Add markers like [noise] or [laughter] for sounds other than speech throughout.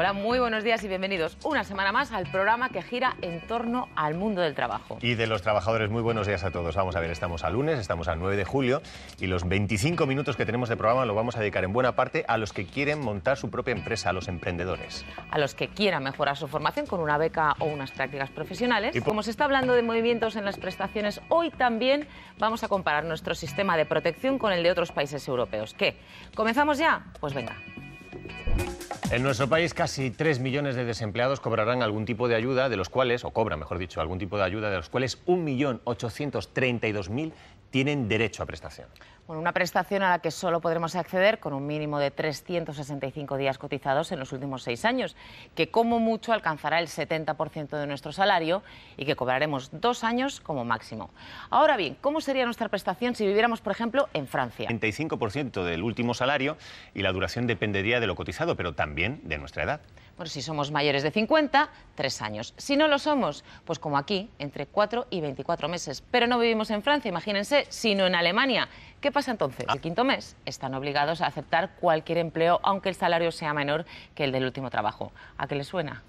Hola, muy buenos días y bienvenidos una semana más al programa que gira en torno al mundo del trabajo. Y de los trabajadores, muy buenos días a todos. Vamos a ver, estamos a lunes, estamos al 9 de julio y los 25 minutos que tenemos de programa lo vamos a dedicar en buena parte a los que quieren montar su propia empresa, a los emprendedores. A los que quieran mejorar su formación con una beca o unas prácticas profesionales. como se está hablando de movimientos en las prestaciones, hoy también vamos a comparar nuestro sistema de protección con el de otros países europeos. ¿Qué? ¿Comenzamos ya? Pues venga. En nuestro país casi 3 millones de desempleados cobrarán algún tipo de ayuda, de los cuales, o cobra, mejor dicho, algún tipo de ayuda, de los cuales 1.832.000 tienen derecho a prestación. Bueno, una prestación a la que solo podremos acceder con un mínimo de 365 días cotizados en los últimos seis años, que como mucho alcanzará el 70% de nuestro salario y que cobraremos dos años como máximo. Ahora bien, ¿cómo sería nuestra prestación si viviéramos, por ejemplo, en Francia? 35% del último salario y la duración dependería de lo cotizado, pero también de nuestra edad. Bueno, si somos mayores de 50, tres años. Si no lo somos, pues como aquí, entre cuatro y 24 meses. Pero no vivimos en Francia, imagínense, sino en Alemania. ¿Qué pasa entonces? Ah. El quinto mes están obligados a aceptar cualquier empleo, aunque el salario sea menor que el del último trabajo. ¿A qué le suena?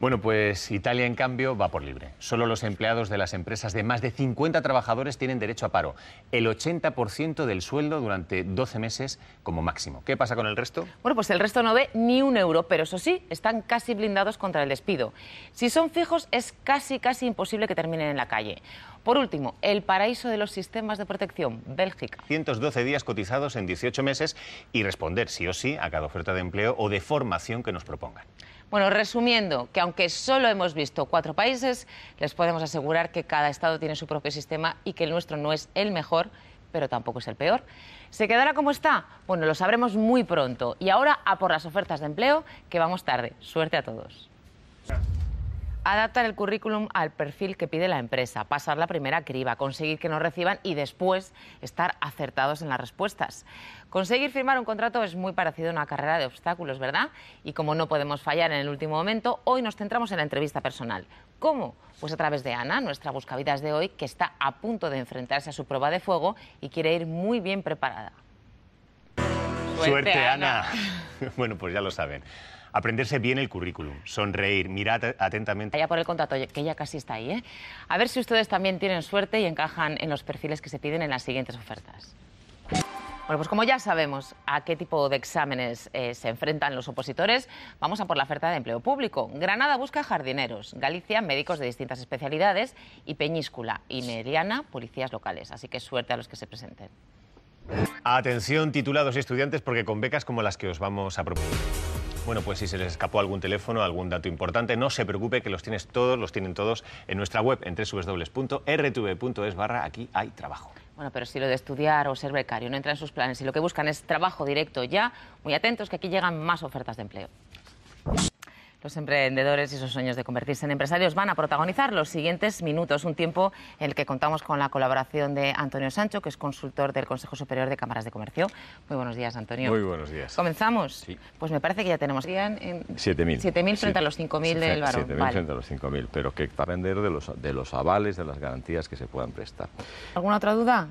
Bueno, pues Italia, en cambio, va por libre. Solo los empleados de las empresas de más de 50 trabajadores tienen derecho a paro. El 80% del sueldo durante 12 meses como máximo. ¿Qué pasa con el resto? Bueno, pues el resto no ve ni un euro, pero eso sí, están casi blindados contra el despido. Si son fijos, es casi, casi imposible que terminen en la calle. Por último, el paraíso de los sistemas de protección, Bélgica. 112 días cotizados en 18 meses y responder sí o sí a cada oferta de empleo o de formación que nos propongan. Bueno, resumiendo, que aunque solo hemos visto cuatro países, les podemos asegurar que cada estado tiene su propio sistema y que el nuestro no es el mejor, pero tampoco es el peor. ¿Se quedará como está? Bueno, lo sabremos muy pronto. Y ahora a por las ofertas de empleo, que vamos tarde. Suerte a todos adaptar el currículum al perfil que pide la empresa, pasar la primera criba, conseguir que nos reciban y después estar acertados en las respuestas. Conseguir firmar un contrato es muy parecido a una carrera de obstáculos, ¿verdad? Y como no podemos fallar en el último momento, hoy nos centramos en la entrevista personal. ¿Cómo? Pues a través de Ana, nuestra buscavidas de hoy, que está a punto de enfrentarse a su prueba de fuego y quiere ir muy bien preparada. Suerte, Ana. [laughs] bueno, pues ya lo saben. Aprenderse bien el currículum, sonreír, mirar atentamente. ...allá por el contrato, que ya casi está ahí. ¿eh? A ver si ustedes también tienen suerte y encajan en los perfiles que se piden en las siguientes ofertas. Bueno, pues como ya sabemos a qué tipo de exámenes eh, se enfrentan los opositores, vamos a por la oferta de empleo público. Granada busca jardineros, Galicia médicos de distintas especialidades y Peñíscula y mediana policías locales. Así que suerte a los que se presenten. Atención titulados y estudiantes porque con becas como las que os vamos a proponer. Bueno, pues si se les escapó algún teléfono, algún dato importante, no se preocupe que los tienes todos, los tienen todos en nuestra web en www.rtv.es barra aquí hay trabajo. Bueno, pero si lo de estudiar o ser becario no entra en sus planes y lo que buscan es trabajo directo ya, muy atentos que aquí llegan más ofertas de empleo. Los emprendedores y sus sueños de convertirse en empresarios van a protagonizar los siguientes minutos, un tiempo en el que contamos con la colaboración de Antonio Sancho, que es consultor del Consejo Superior de Cámaras de Comercio. Muy buenos días, Antonio. Muy buenos días. ¿Comenzamos? Pues me parece que ya tenemos... 7.000. 7.000 frente a los 5.000 del barón. 7.000 frente a los 5.000, pero que vender de los, de los avales, de las garantías que se puedan prestar. ¿Alguna otra duda?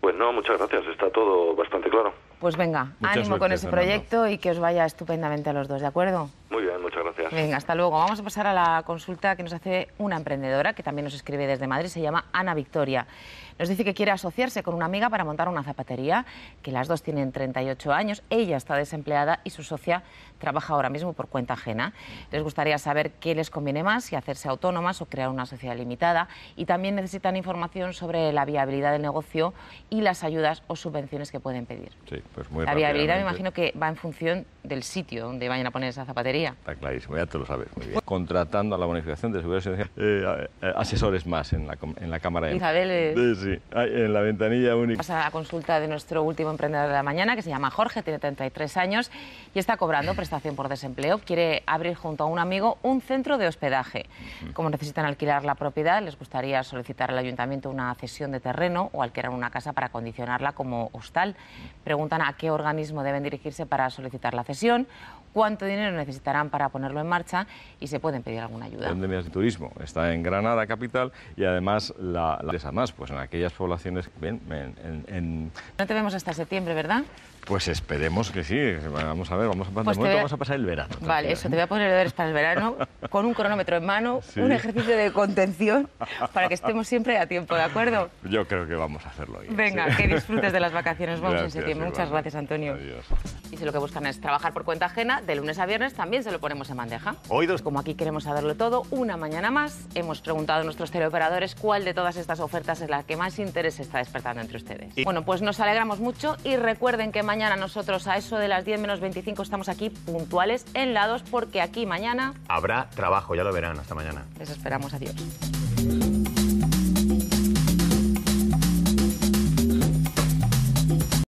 Pues no, muchas gracias. Está todo bastante claro. Pues venga, ánimo con ese proyecto y que os vaya estupendamente a los dos, ¿de acuerdo? Muchas gracias. Venga, hasta luego. Vamos a pasar a la consulta que nos hace una emprendedora que también nos escribe desde Madrid. Se llama Ana Victoria. Nos dice que quiere asociarse con una amiga para montar una zapatería, que las dos tienen 38 años. Ella está desempleada y su socia trabaja ahora mismo por cuenta ajena. Les gustaría saber qué les conviene más, si hacerse autónomas o crear una sociedad limitada. Y también necesitan información sobre la viabilidad del negocio y las ayudas o subvenciones que pueden pedir. Sí, pues muy La viabilidad me imagino que va en función del sitio donde vayan a poner esa zapatería. Está clarísimo, ya te lo sabes muy bien. Contratando a la bonificación de seguridad social, eh, eh, asesores más en la, en la Cámara de... Isabel... Eh, sí, en la ventanilla única. Pasa a la consulta de nuestro último emprendedor de la mañana, que se llama Jorge, tiene 33 años y está cobrando prestación por desempleo. Quiere abrir junto a un amigo un centro de hospedaje. Como necesitan alquilar la propiedad, les gustaría solicitar al ayuntamiento una cesión de terreno o alquilar una casa para condicionarla como hostal. Preguntan a qué organismo deben dirigirse para solicitar la Gracias cuánto dinero necesitarán para ponerlo en marcha y se pueden pedir alguna ayuda. El de turismo está en Granada capital y además la, más, pues en aquellas poblaciones en, No te vemos hasta septiembre, ¿verdad? Pues esperemos que sí. Vamos a ver, vamos a pues pasar, el verano. Vale, ¿eh? eso, te voy a poner deberes para el verano, [laughs] con un cronómetro en mano, un ejercicio de contención, para que estemos siempre a tiempo, ¿de acuerdo? Yo creo que vamos a hacerlo Venga, que disfrutes de las vacaciones. Vamos en septiembre. Muchas gracias, Antonio. Adiós. Y si lo que buscan es trabajar por cuenta ajena, de lunes a viernes, también se lo ponemos en bandeja. Oídos. Como aquí queremos saberlo todo, una mañana más hemos preguntado a nuestros teleoperadores cuál de todas estas ofertas es la que más interés está despertando entre ustedes. Bueno, pues nos alegramos mucho y recuerden que mañana nosotros a eso de las 10 menos 25 estamos aquí puntuales en lados porque aquí mañana... Habrá trabajo, ya lo verán. Hasta mañana. Les esperamos. Adiós.